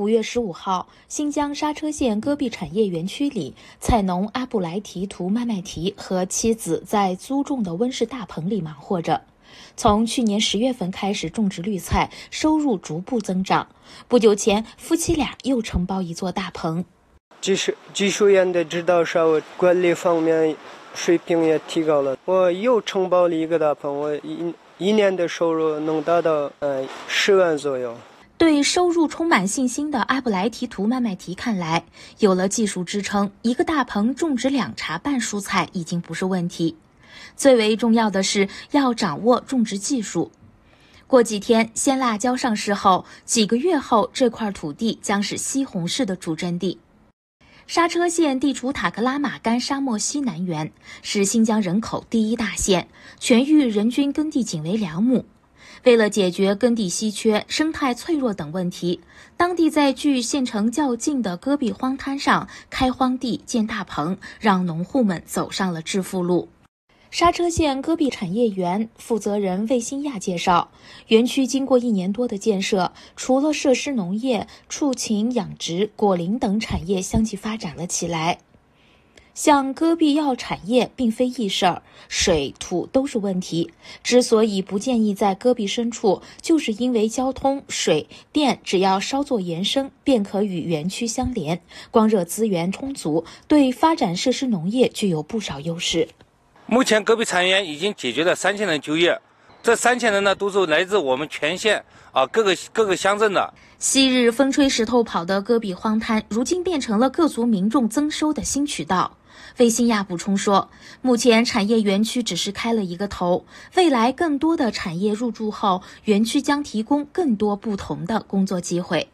五月十五号，新疆莎车县戈壁产业园区里，菜农阿布莱提图麦麦提和妻子在租种的温室大棚里忙活着。从去年十月份开始种植绿菜，收入逐步增长。不久前，夫妻俩又承包一座大棚。技术技术员的指导上，管理方面水平也提高了。我又承包了一个大棚，我一一年的收入能达到呃十万左右。对收入充满信心的阿布莱提图麦麦提看来，有了技术支撑，一个大棚种植两茬半蔬菜已经不是问题。最为重要的是要掌握种植技术。过几天鲜辣椒上市后，几个月后这块土地将是西红柿的主阵地。莎车县地处塔克拉玛干沙漠西南缘，是新疆人口第一大县，全域人均耕地仅为两亩。为了解决耕地稀缺、生态脆弱等问题，当地在距县城较近的戈壁荒滩上开荒地、建大棚，让农户们走上了致富路。莎车县戈壁产业园负责人魏新亚介绍，园区经过一年多的建设，除了设施农业、畜禽养殖、果林等产业相继发展了起来。像戈壁药产业并非易事儿，水土都是问题。之所以不建议在戈壁深处，就是因为交通、水电只要稍作延伸，便可与园区相连。光热资源充足，对发展设施农业具有不少优势。目前，戈壁产业园已经解决了三千人就业。这三千人呢，都是来自我们全县啊各个各个乡镇的。昔日风吹石头跑的戈壁荒滩，如今变成了各族民众增收的新渠道。魏新亚补充说，目前产业园区只是开了一个头，未来更多的产业入驻后，园区将提供更多不同的工作机会。